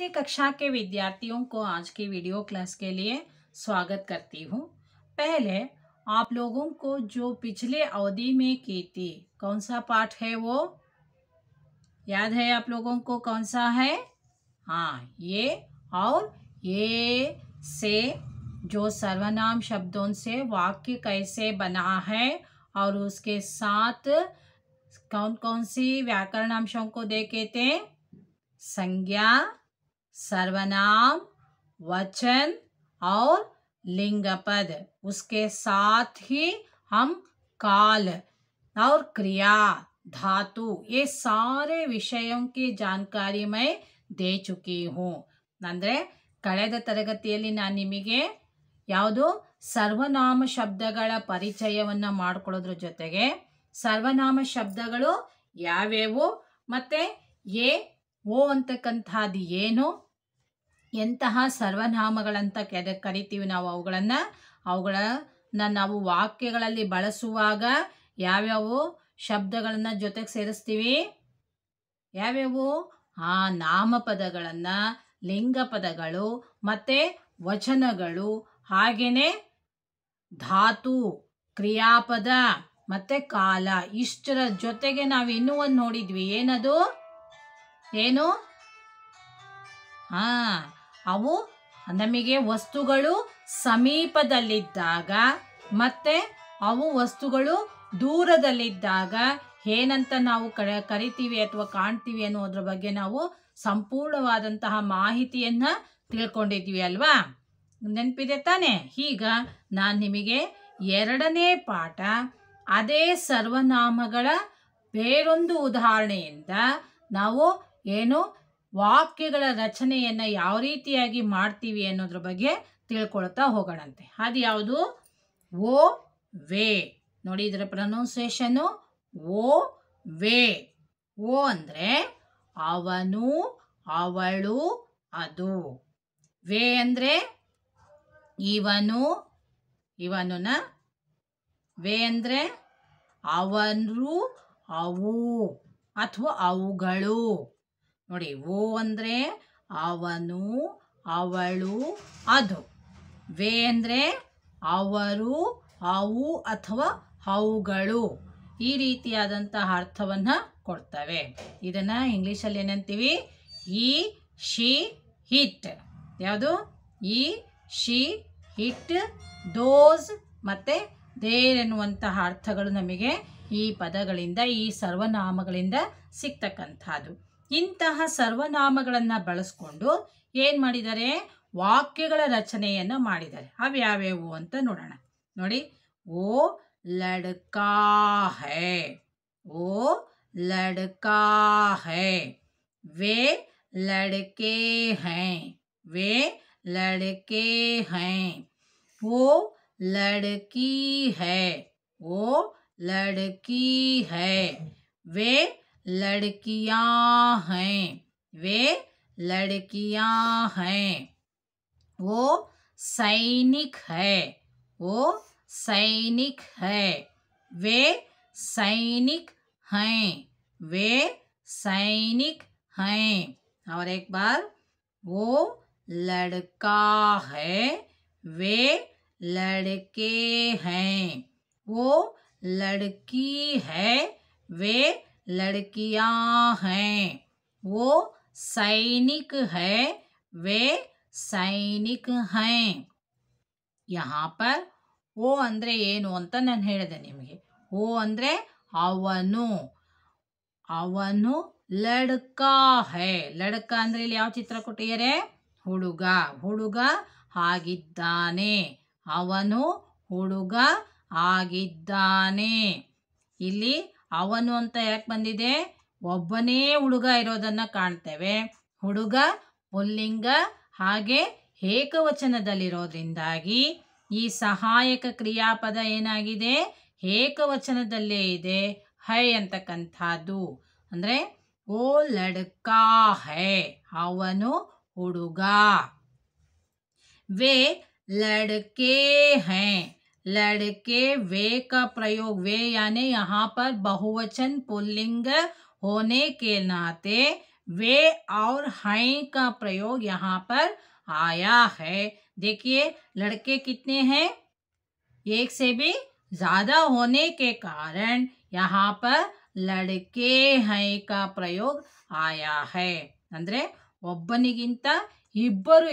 तीसरी कक्षा के विद्यार्थियों को आज की वीडियो क्लास के लिए स्वागत करती हूँ पहले आप लोगों को जो पिछले अवधि में की थी कौन सा पाठ है वो याद है आप लोगों को कौन सा है हाँ ये और ये से जो सर्वनाम शब्दों से वाक्य कैसे बना है और उसके साथ कौन कौन सी व्याकरण अंशों को देखे थे संज्ञा सर्वनाम वचन और लिंग पद उसके साथ ही हम काल और क्रिया धातु ये सारे विषयों की जानकारी मैं दे चुकी हूँ ಅಂದರೆ ಕಳೆದ ತರಗತಿಯಲ್ಲಿ ನಾನು ನಿಮಗೆ ಯಾವುದು ಸರ್ವನಾಮ ಶಬ್ದಗಳ ಪರಿಚಯವನ್ನು ಮಾಡಿಕೊಳ್ಳೋದ್ರ ಜೊತೆಗೆ ಸರ್ವನಾಮ ಶಬ್ದಗಳು ಯಾವ್ಯಾವು ಮತ್ತು ಎ ಓ ಅಂತಕ್ಕಂಥದ್ದು ಏನು ಎಂತಹ ಸರ್ವನಾಮಗಳಂತ ಕೆದ ಕರಿತೀವಿ ನಾವು ಅವುಗಳನ್ನು ಅವುಗಳನ್ನು ನಾವು ವಾಕ್ಯಗಳಲ್ಲಿ ಬಳಸುವಾಗ ಯಾವ್ಯಾವು ಶಬ್ದಗಳನ್ನು ಜೊತೆಗೆ ಸೇರಿಸ್ತೀವಿ ಯಾವ್ಯಾವು ಆ ನಾಮಪದಗಳನ್ನು ಲಿಂಗ ಪದಗಳು ಮತ್ತು ವಚನಗಳು ಹಾಗೆಯೇ ಧಾತು ಕ್ರಿಯಾಪದ ಮತ್ತು ಕಾಲ ಇಷ್ಟರ ಜೊತೆಗೆ ನಾವು ಇನ್ನೂ ಒಂದು ನೋಡಿದ್ವಿ ಏನದು ಏನು ಹಾಂ ಅವು ನಮಗೆ ವಸ್ತುಗಳು ಸಮೀಪದಲ್ಲಿದ್ದಾಗ ಮತ್ತೆ ಅವು ವಸ್ತುಗಳು ದೂರದಲ್ಲಿದ್ದಾಗ ಏನಂತ ನಾವು ಕರಿತೀವಿ ಅಥವಾ ಕಾಣ್ತೀವಿ ಅನ್ನೋದ್ರ ಬಗ್ಗೆ ನಾವು ಸಂಪೂರ್ಣವಾದಂತಹ ಮಾಹಿತಿಯನ್ನ ತಿಳ್ಕೊಂಡಿದ್ವಿ ಅಲ್ವಾ ನೆನಪಿದೆ ತಾನೆ ಈಗ ನಾನು ನಿಮಗೆ ಎರಡನೇ ಪಾಠ ಅದೇ ಸರ್ವನಾಮಗಳ ಬೇರೊಂದು ಉದಾಹರಣೆಯಿಂದ ನಾವು ಏನು ವಾಕ್ಯಗಳ ರಚನೆಯನ್ನು ಯಾವ ರೀತಿಯಾಗಿ ಮಾಡ್ತೀವಿ ಅನ್ನೋದ್ರ ಬಗ್ಗೆ ತಿಳ್ಕೊಳ್ತಾ ಹೋಗೋಣಂತೆ ಅದು ಯಾವುದು ಓ ವೇ ನೋಡಿ ಇದರ ಓ ವೇ ಓ ಅಂದರೆ ಅವನು ಅವಳು ಅದು ವೇ ಅಂದರೆ ಇವನು ಇವನುನ ವೇ ಅಂದರೆ ಅವನು ಅವು ಅಥವಾ ಅವುಗಳು ನೋಡಿ ಓ ಅಂದರೆ ಅವನು ಅವಳು ಅದು ವೇ ಅಂದರೆ ಅವರು ಅವು ಅಥವಾ ಅವುಗಳು ಈ ರೀತಿಯಾದಂತಹ ಅರ್ಥವನ್ನು ಕೊಡ್ತವೆ ಇದನ್ನು ಇಂಗ್ಲೀಷಲ್ಲಿ ಏನಂತೀವಿ ಈ ಶಿ ಹಿಟ್ ಯಾವುದು ಈ ಶಿ ಹಿಟ್ ದೋಸ್ ಮತ್ತು ದೇರ್ ಎನ್ನುವಂತಹ ಅರ್ಥಗಳು ನಮಗೆ ಈ ಪದಗಳಿಂದ ಈ ಸರ್ವನಾಮಗಳಿಂದ ಸಿಗ್ತಕ್ಕಂಥದ್ದು ಇಂತಹ ಸರ್ವನಾಮಗಳನ್ನು ಬಳಸ್ಕೊಂಡು ಏನು ಮಾಡಿದ್ದಾರೆ ವಾಕ್ಯಗಳ ರಚನೆಯನ್ನು ಮಾಡಿದ್ದಾರೆ ಅವ್ಯಾವ್ಯಾವು ಅಂತ ನೋಡೋಣ ನೋಡಿ ಓ ಲಡ್ಕಾ ಹೇ ಓ ಲಡ್ಕಾ ಹೇ ವೆ ಲಡ್ಕೆ ಹೈ ವೆ ಲಡ್ಕೆ ಹೈ ಓ ಲಡ್ಕಿ ಹೇ ಓ ಲಡ್ಕಿ ಹೇ ವೇ लड़कियां हैं वे लड़कियां हैं वो सैनिक है वो सैनिक है वे सैनिक हैं वे सैनिक हैं और एक बार वो लड़का है वे लड़के हैं वो लड़की है वे लड़कियां हैं वो सैनिक है वे ಸೈನಿಕ ಹೈ ಯಹಾಪರ್ ಓ ಅಂದರೆ ಏನು ಅಂತ ನಾನು ಹೇಳಿದೆ ನಿಮಗೆ ಓ ಅಂದರೆ ಅವನು ಅವನು ಲಡ್ಕ ಹೈ ಲಡ್ಕ ಅಂದರೆ ಇಲ್ಲಿ ಯಾವ ಚಿತ್ರ ಕೊಟ್ಟಿದ್ದಾರೆ ಹುಡುಗ ಹುಡುಗ ಆಗಿದ್ದಾನೆ ಅವನು ಹುಡುಗ ಆಗಿದ್ದಾನೆ ಇಲ್ಲಿ ಅವನು ಅಂತ ಯಾಕೆ ಬಂದಿದೆ ಒಬ್ಬನೇ ಹುಡುಗ ಇರೋದನ್ನು ಕಾಣ್ತೇವೆ ಹುಡುಗ ಪುಲ್ಲಿಂಗ ಹಾಗೆ ಏಕವಚನದಲ್ಲಿರೋದ್ರಿಂದಾಗಿ ಈ ಸಹಾಯಕ ಕ್ರಿಯಾಪದ ಏನಾಗಿದೆ ಏಕವಚನದಲ್ಲೇ ಇದೆ ಹೈ ಅಂತಕ್ಕಂಥದ್ದು ಅಂದರೆ ಓ ಲಡ್ಕ ಹೈ ಅವನು ಹುಡುಗ ವೇ ಲಡ್ಕೆ ಹೈ लड़के वे का प्रयोग वे यानी यहाँ पर बहुवचन पुल्लिंग होने के नाते वे और हैं का प्रयोग यहाँ पर आया है देखिए लड़के कितने हैं एक से भी ज्यादा होने के कारण यहाँ पर लड़के हैं का प्रयोग आया है ಅಂದರೆ ಒಬ್ಬನಿಗಿಂತ ಇಬ್ಬರು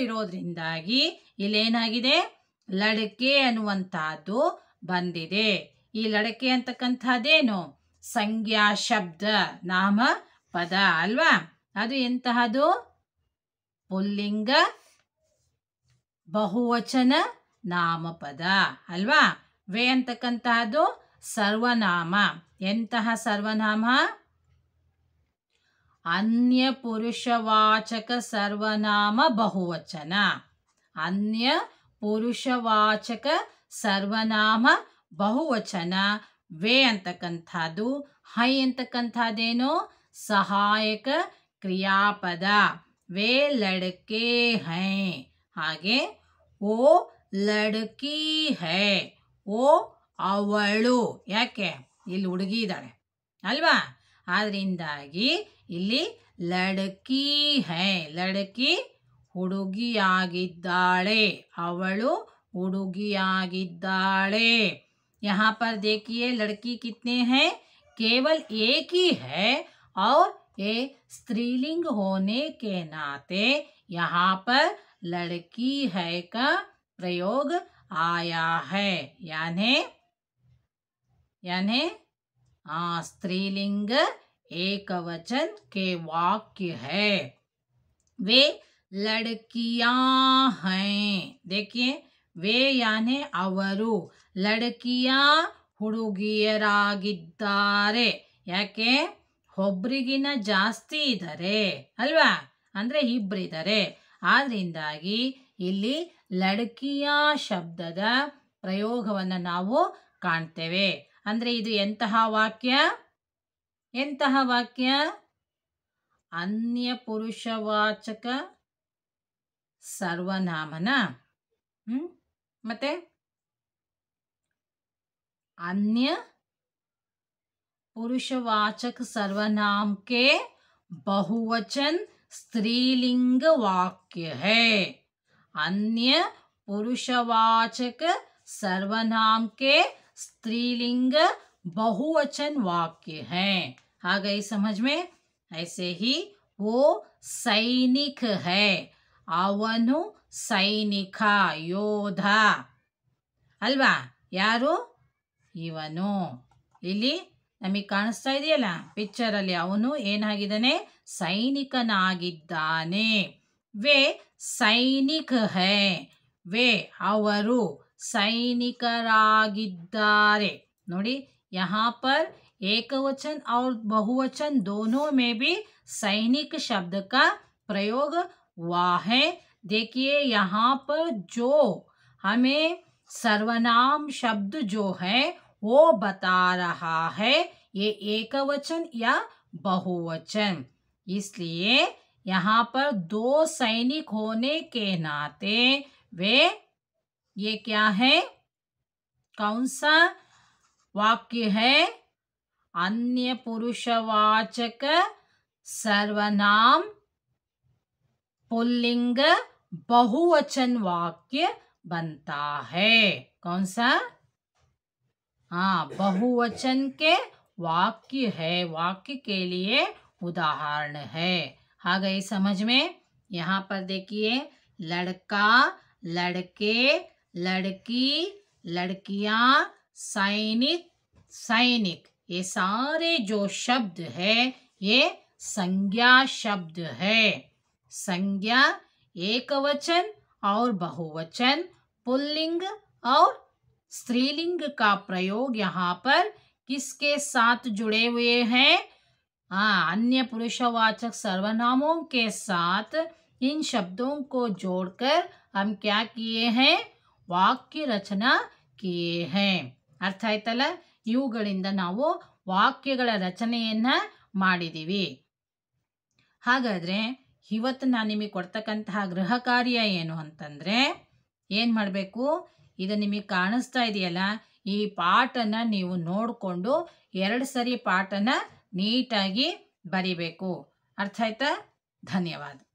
ಲಡಕೆ ಅನ್ನುವಂತಹದ್ದು ಬಂದಿದೆ ಈ ಲಡಕೆ ಅಂತಕ್ಕಂಥದ್ದೇನು ಸಂಜ್ಞಾ ಶಬ್ದ ನಾಮ ಪದ ಅಲ್ವಾ ಅದು ಎಂತಹದು ಪುಲ್ಲಿಂಗ ಬಹುವಚನ ನಾಮಪದ ಅಲ್ವಾ ವೇ ಅಂತಕ್ಕಂತಹದ್ದು ಸರ್ವನಾಮ ಎಂತಹ ಸರ್ವನಾಮ ಅನ್ಯ ಪುರುಷವಾಚಕ ಸರ್ವನಾಮ ಬಹುವಚನ ಅನ್ಯ ಪುರುಷವಾಚಕ ಸರ್ವನಾಮ ಬಹುವಚನ ವೇ ಅಂತಕ್ಕಂಥದ್ದು ಹೈ ಅಂತಕ್ಕಂಥದ್ದೇನು ಸಹಾಯಕ ಕ್ರಿಯಾಪದ ವೇ ಲಡಕೆ ಹೈ ಹಾಗೆ ಓ ಲಡಕಿ ಹೈ ಓ ಅವಳು ಯಾಕೆ ಇಲ್ಲಿ ಹುಡುಗಿ ಇದ್ದಾಳೆ ಅಲ್ವಾ ಆದ್ರಿಂದಾಗಿ ಇಲ್ಲಿ ಲಡಕಿ ಹೈ ಲಡಕಿ हुड़ुगियागिद्दाळे अवलु यहाँ पर देखिए लड़की कितने हैं केवल एक ही है और ये स्त्रीलिंग होने के नाते यहाँ पर लड़की है का प्रयोग आया है यानी यानी हाँ, स्त्रीलिंग एक वचन के वाक्य है वे लड़कियां हैं देखिए वे ಅವರು ಲಡಕಿಯ ಹುಡುಗಿಯರಾಗಿದ್ದಾರೆ ಯಾಕೆ ಒಬ್ರಿಗಿನ ಜಾಸ್ತಿ ಇದ್ದಾರೆ ಅಲ್ವಾ ಅಂದರೆ ಇಬ್ಬರಿದ್ದಾರೆ ಆದ್ರಿಂದಾಗಿ ಇಲ್ಲಿ ಲಡಕಿಯ ಶಬ್ದದ ಪ್ರಯೋಗವನ್ನು ನಾವು ಕಾಣ್ತೇವೆ ಅಂದರೆ ಇದು ಎಂತಹ ವಾಕ್ಯ ಎಂತಹ ವಾಕ್ಯ ಅನ್ಯ ಪುರುಷವಾಚಕ ಸರ್ವನಾಮನ हम्म, मत अन्य पुरुषवाचक सर्वनाम के बहुवचन स्त्रीलिंग वाक्य है अन्य पुरुषवाचक सर्वनाम के स्त्रीलिंग बहुवचन वाक्य है आ गई समझ में ऐसे ही वो सैनिक है ಅವನು ಸೈನಿಕ ಯೋಧ ಅಲ್ವಾ ಯಾರು ಇವನು ಇಲ್ಲಿ ನಮಗೆ ಕಾಣಿಸ್ತಾ ಇದೆಯಲ್ಲ ಅಲ್ಲಿ ಅವನು ಏನಾಗಿದ್ದಾನೆ ಸೈನಿಕನಾಗಿದ್ದಾನೆ ವೇ ಸೈನಿಕ ಹೇ ವೇ ಅವರು ಸೈನಿಕರಾಗಿದ್ದಾರೆ ನೋಡಿ ಯಾಪರ್ ಏಕವಚನ್ ಅವ್ರ ಬಹುವಚನ್ ದೋನೋ ಮೇ ಬಿ ಸೈನಿಕ ಶಬ್ದ ಪ್ರಯೋಗ ಪ್ರಯೋಗ हुआ है देखिए यहाँ पर जो हमें सर्वनाम शब्द जो है वो बता रहा है ये एकवचन या बहुवचन इसलिए यहाँ पर दो सैनिक होने के नाते वे ये क्या है कौन सा वाक्य है अन्य पुरुषवाचक सर्वनाम पुल्लिंग बहुवचन वाक्य बनता है कौन सा हाँ बहुवचन के वाक्य है वाक्य के लिए उदाहरण है आ गई समझ में यहाँ पर देखिए लड़का लड़के लड़की लड़कियां सैनिक सैनिक ये सारे जो शब्द है ये संज्ञा शब्द है संज्ञा एकवचन और बहुवचन पुल्लिंग और स्त्रीलिंग का प्रयोग यहाँ पर किसके साथ जुड़े हुए हैं आ, अन्य पुरुषवाचक सर्वनामों के साथ इन शब्दों को जोड़कर हम क्या किए हैं वाक्य रचना किए हैं अर्थ ಇವುಗಳಿಂದ ನಾವು ना वाक्य रचन ಹಾಗಾದರೆ ಇವತ್ತು ನಾನು ನಿಮಗೆ ಕೊಡ್ತಕ್ಕಂತಹ ಗೃಹ ಕಾರ್ಯ ಏನು ಅಂತಂದರೆ ಏನು ಮಾಡಬೇಕು ಇದು ನಿಮಗೆ ಕಾಣಿಸ್ತಾ ಇದೆಯಲ್ಲ ಈ ಪಾಠನ ನೀವು ನೋಡಿಕೊಂಡು ಎರಡು ಸರಿ ಪಾಠನ ನೀಟಾಗಿ ಬರಿಬೇಕು ಅರ್ಥ ಆಯ್ತಾ ಧನ್ಯವಾದ